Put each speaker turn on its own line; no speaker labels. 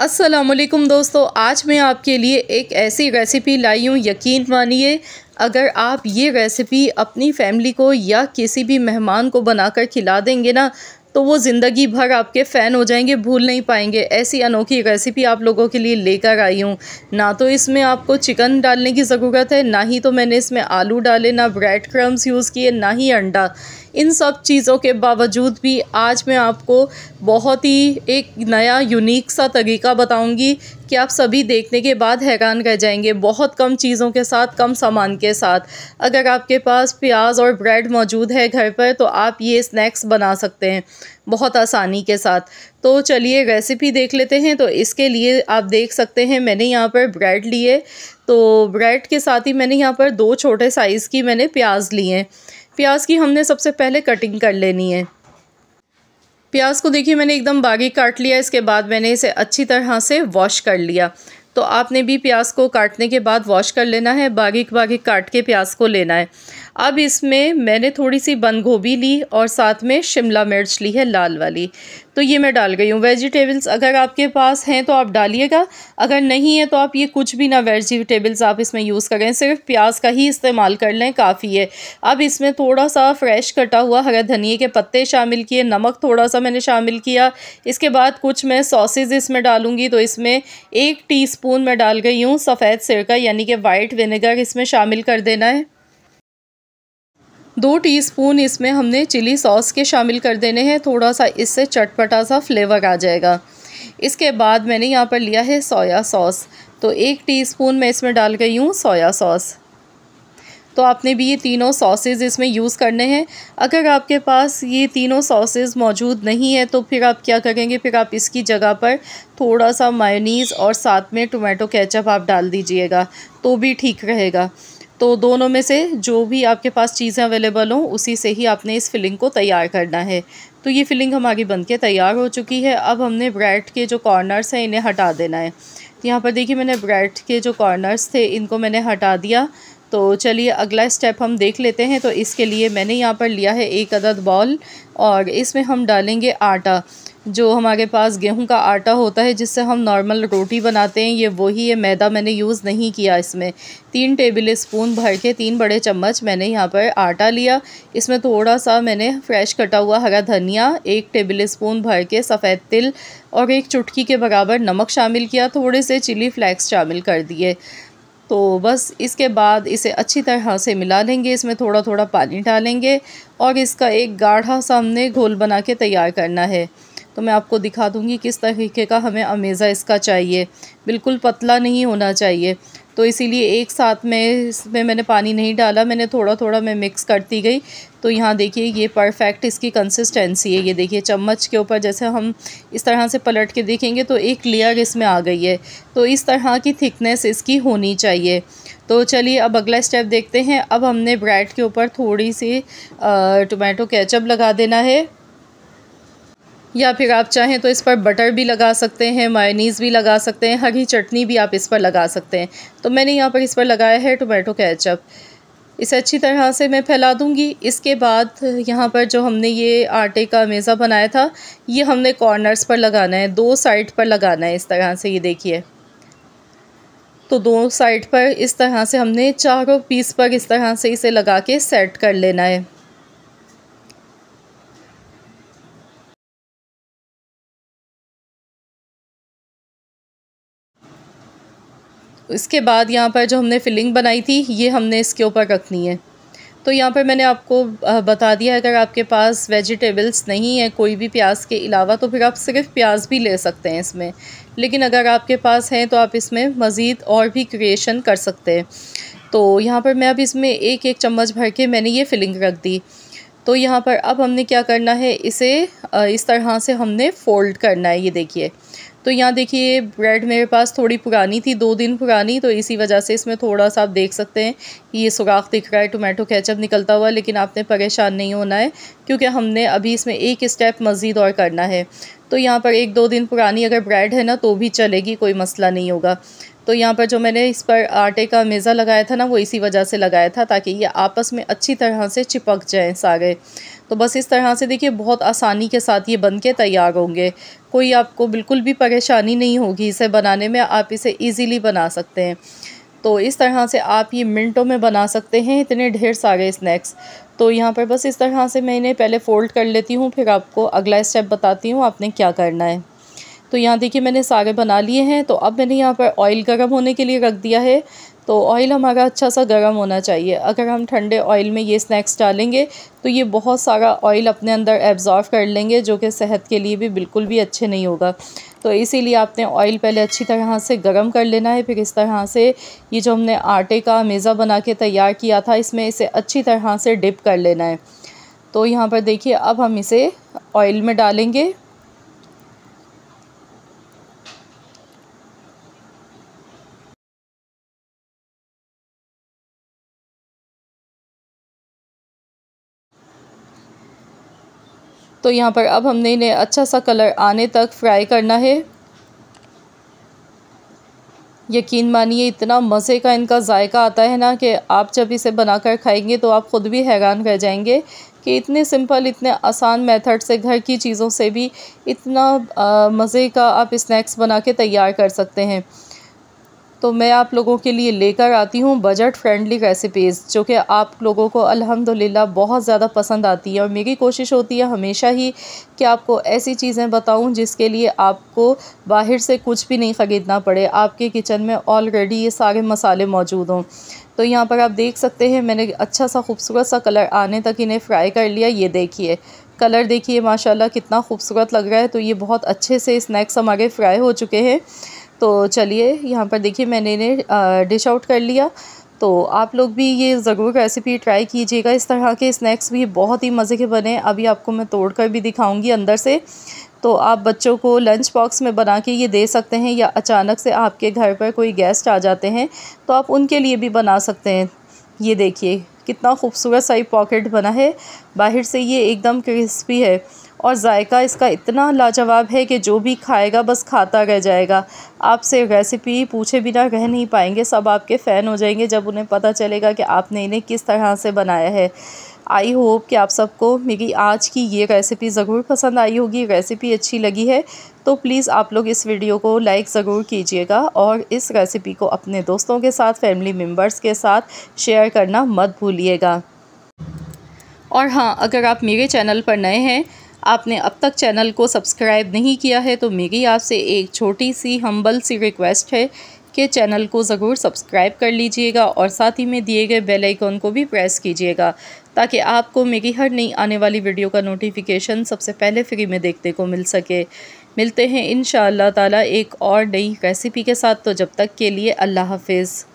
असलम दोस्तों आज मैं आपके लिए एक ऐसी रेसिपी लाई हूँ यकीन मानिए अगर आप ये रेसिपी अपनी फैमिली को या किसी भी मेहमान को बनाकर खिला देंगे ना तो वो ज़िंदगी भर आपके फ़ैन हो जाएंगे भूल नहीं पाएंगे ऐसी अनोखी रेसिपी आप लोगों के लिए लेकर आई हूँ ना तो इसमें आपको चिकन डालने की ज़रूरत है ना ही तो मैंने इसमें आलू डाले ना ब्रेड क्रम्स यूज़ किए ना ही अंडा इन सब चीज़ों के बावजूद भी आज मैं आपको बहुत ही एक नया यूनिक सा तरीका बताऊंगी कि आप सभी देखने के बाद हैरान रह जाएंगे बहुत कम चीज़ों के साथ कम सामान के साथ अगर आपके पास प्याज और ब्रेड मौजूद है घर पर तो आप ये स्नैक्स बना सकते हैं बहुत आसानी के साथ तो चलिए रेसिपी देख लेते हैं तो इसके लिए आप देख सकते हैं मैंने यहाँ पर ब्रेड लिए तो ब्रेड के साथ ही मैंने यहाँ पर दो छोटे साइज़ की मैंने प्याज लिए हैं प्याज की हमने सबसे पहले कटिंग कर लेनी है प्याज को देखिए मैंने एकदम बागी काट लिया इसके बाद मैंने इसे अच्छी तरह से वॉश कर लिया तो आपने भी प्याज को काटने के बाद वॉश कर लेना है बागी बागी काट के प्याज को लेना है अब इसमें मैंने थोड़ी सी बंद गोभी ली और साथ में शिमला मिर्च ली है लाल वाली तो ये मैं डाल गई हूँ वेजिटेबल्स अगर आपके पास हैं तो आप डालिएगा अगर नहीं है तो आप ये कुछ भी ना वेजिटेबल्स आप इसमें यूज़ करें सिर्फ प्याज का ही इस्तेमाल कर लें काफ़ी है अब इसमें थोड़ा सा फ्रेश कटा हुआ हरा धनिए के पत्ते शामिल किए नमक थोड़ा सा मैंने शामिल किया इसके बाद कुछ मैं सॉसेज इसमें डालूँगी तो इसमें एक टी मैं डाल गई हूँ सफ़ेद सिरका यानी कि वाइट विनेगर इसमें शामिल कर देना है दो टीस्पून इसमें हमने चिली सॉस के शामिल कर देने हैं थोड़ा सा इससे चटपटा सा फ्लेवर आ जाएगा इसके बाद मैंने यहाँ पर लिया है सोया सॉस तो एक टीस्पून मैं इसमें डाल गई हूँ सोया सॉस तो आपने भी ये तीनों सॉसेज इसमें यूज़ करने हैं अगर आपके पास ये तीनों सॉसेज मौजूद नहीं है तो फिर आप क्या करेंगे फिर आप इसकी जगह पर थोड़ा सा मायोनीज़ और साथ में टोमेटो केचप आप डाल दीजिएगा तो भी ठीक रहेगा तो दोनों में से जो भी आपके पास चीज़ें अवेलेबल हों उसी से ही आपने इस फिलिंग को तैयार करना है तो ये फिलिंग हमारी बन के तैयार हो चुकी है अब हमने ब्रेड के जो कॉर्नर्स हैं इन्हें हटा देना है तो यहाँ पर देखिए मैंने ब्रेड के जो कॉर्नर्स थे इनको मैंने हटा दिया तो चलिए अगला स्टेप हम देख लेते हैं तो इसके लिए मैंने यहाँ पर लिया है एक अदद बॉल और इसमें हम डालेंगे आटा जो हमारे पास गेहूं का आटा होता है जिससे हम नॉर्मल रोटी बनाते हैं ये वही है मैदा मैंने यूज़ नहीं किया इसमें तीन टेबल स्पून भर के तीन बड़े चम्मच मैंने यहाँ पर आटा लिया इसमें थोड़ा सा मैंने फ्रेश कटा हुआ हरा धनिया एक टेबल स्पून भर के सफ़ेद तिल और एक चुटकी के बराबर नमक शामिल किया थोड़े से चिली फ्लैक्स शामिल कर दिए तो बस इसके बाद इसे अच्छी तरह से मिला लेंगे इसमें थोड़ा थोड़ा पानी डालेंगे और इसका एक गाढ़ा सा हमने घोल बना के तैयार करना है तो मैं आपको दिखा दूँगी किस तरीके का हमें अमेज़ा इसका चाहिए बिल्कुल पतला नहीं होना चाहिए तो इसीलिए एक साथ में इसमें मैंने पानी नहीं डाला मैंने थोड़ा थोड़ा मैं मिक्स करती गई तो यहाँ देखिए ये परफेक्ट इसकी कंसिस्टेंसी है ये देखिए चम्मच के ऊपर जैसे हम इस तरह से पलट के देखेंगे तो एक लेयर इसमें आ गई है तो इस तरह की थिकनेस इसकी होनी चाहिए तो चलिए अब अगला स्टेप देखते हैं अब हमने ब्रेड के ऊपर थोड़ी सी टोमेटो केचप लगा देना है या फिर आप चाहें तो इस पर बटर भी लगा सकते हैं मायनीज़ भी लगा सकते हैं हरी चटनी भी आप इस पर लगा सकते हैं तो मैंने यहाँ पर इस पर लगाया है टोमेटो कैचअप इसे अच्छी तरह से मैं फैला दूंगी इसके बाद यहाँ पर जो हमने ये आटे का मेज़ा बनाया था ये हमने कॉर्नर्स पर लगाना है दो साइड पर लगाना है इस तरह से ये देखिए तो दो साइड पर इस तरह से हमने चारों पीस पर इस तरह से इसे लगा के सेट कर लेना है इसके बाद यहाँ पर जो हमने फिलिंग बनाई थी ये हमने इसके ऊपर रखनी है तो यहाँ पर मैंने आपको बता दिया अगर आपके पास वेजिटेबल्स नहीं है कोई भी प्याज के अलावा तो फिर आप सिर्फ प्याज भी ले सकते हैं इसमें लेकिन अगर आपके पास हैं तो आप इसमें मज़ीद और भी क्रिएशन कर सकते हैं तो यहाँ पर मैं अब इसमें एक एक चम्मच भर के मैंने ये फिलिंग रख दी तो यहाँ पर अब हमने क्या करना है इसे इस तरह से हमने फ़ोल्ड करना है ये देखिए तो यहाँ देखिए ब्रेड मेरे पास थोड़ी पुरानी थी दो दिन पुरानी तो इसी वजह से इसमें थोड़ा सा आप देख सकते हैं कि ये सुराख दिख रहा है टोमेटो केचप निकलता हुआ लेकिन आपने परेशान नहीं होना है क्योंकि हमने अभी इसमें एक स्टेप मज़ीद और करना है तो यहाँ पर एक दो दिन पुरानी अगर ब्रेड है ना तो भी चलेगी कोई मसला नहीं होगा तो यहाँ पर जो मैंने इस पर आटे का मेज़ा लगाया था ना वो इसी वजह से लगाया था ताकि ये आपस में अच्छी तरह से चिपक जाएँ सागे तो बस इस तरह से देखिए बहुत आसानी के साथ ये बन के तैयार होंगे कोई आपको बिल्कुल भी परेशानी नहीं होगी इसे बनाने में आप इसे ईज़िली बना सकते हैं तो इस तरह से आप ये मिनटों में बना सकते हैं इतने ढेर सारे स्नैक्स तो यहाँ पर बस इस तरह से मैं इन्हें पहले फ़ोल्ड कर लेती हूँ फिर आपको अगला स्टेप बताती हूँ आपने क्या करना है तो यहाँ देखिए मैंने सारे बना लिए हैं तो अब मैंने यहाँ पर ऑयल गर्म होने के लिए रख दिया है तो ऑयल हमारा अच्छा सा गर्म होना चाहिए अगर हम ठंडे ऑयल में ये स्नैक्स डालेंगे तो ये बहुत सारा ऑयल अपने अंदर एब्ज़ॉर्व कर लेंगे जो कि सेहत के लिए भी बिल्कुल भी अच्छे नहीं होगा तो इसीलिए आपने ऑयल पहले अच्छी तरह से गर्म कर लेना है फिर इस तरह से ये जो हमने आटे का मेज़ा बना के तैयार किया था इसमें इसे अच्छी तरह से डिप कर लेना है तो यहाँ पर देखिए अब हम इसे ऑयल में डालेंगे तो यहाँ पर अब हमने इन्हें अच्छा सा कलर आने तक फ्राई करना है यकीन मानिए इतना मज़े का इनका जायका आता है ना कि आप जब इसे बनाकर खाएंगे तो आप ख़ुद भी हैरान रह जाएंगे कि इतने सिंपल इतने आसान मेथड से घर की चीज़ों से भी इतना मज़े का आप स्नैक्स बना के तैयार कर सकते हैं तो मैं आप लोगों के लिए लेकर आती हूँ बजट फ्रेंडली रेसिपीज़ जो कि आप लोगों को अल्हम्दुलिल्लाह बहुत ज़्यादा पसंद आती है और मेरी कोशिश होती है हमेशा ही कि आपको ऐसी चीज़ें बताऊँ जिसके लिए आपको बाहर से कुछ भी नहीं ख़रीदना पड़े आपके किचन में ऑलरेडी ये सारे मसाले मौजूद हों तो यहाँ पर आप देख सकते हैं मैंने अच्छा सा खूबसूरत सा कलर आने तक इन्हें फ्राई कर लिया ये देखिए कलर देखिए माशाल्लाह कितना खूबसूरत लग रहा है तो ये बहुत अच्छे से स्नैक्स हमारे फ्राई हो चुके हैं तो चलिए यहाँ पर देखिए मैंने इन्हें डिश आउट कर लिया तो आप लोग भी ये ज़रूर रेसिपी ट्राई कीजिएगा इस तरह के स्नैक्स भी बहुत ही मज़े के बने अभी आपको मैं तोड़ कर भी दिखाऊंगी अंदर से तो आप बच्चों को लंच बॉक्स में बना के ये दे सकते हैं या अचानक से आपके घर पर कोई गेस्ट आ जाते हैं तो आप उनके लिए भी बना सकते हैं ये देखिए कितना खूबसूरत सा ही पॉकेट बना है बाहर से ये एकदम क्रिस्पी है और जायका इसका इतना लाजवाब है कि जो भी खाएगा बस खाता रह जाएगा आपसे रेसिपी पूछे बिना रह नहीं पाएंगे सब आपके फ़ैन हो जाएंगे जब उन्हें पता चलेगा कि आपने इन्हें किस तरह से बनाया है आई होप कि आप सबको मेरी आज की ये रेसिपी ज़रूर पसंद आई होगी रेसिपी अच्छी लगी है तो प्लीज़ आप लोग इस वीडियो को लाइक ज़रूर कीजिएगा और इस रेसिपी को अपने दोस्तों के साथ फैमिली मेम्बर्स के साथ शेयर करना मत भूलिएगा और हाँ अगर आप मेरे चैनल पर नए हैं आपने अब तक चैनल को सब्सक्राइब नहीं किया है तो मेरी आपसे एक छोटी सी हम्बल सी रिक्वेस्ट है कि चैनल को ज़रूर सब्सक्राइब कर लीजिएगा और साथ ही में दिए गए बेल आइकॉन को भी प्रेस कीजिएगा ताकि आपको मेरी हर नई आने वाली वीडियो का नोटिफिकेशन सबसे पहले फ्री में देखने को मिल सके मिलते हैं इन ताला एक और नई रेसिपी के साथ तो जब तक के लिए अल्लाह हाफिज़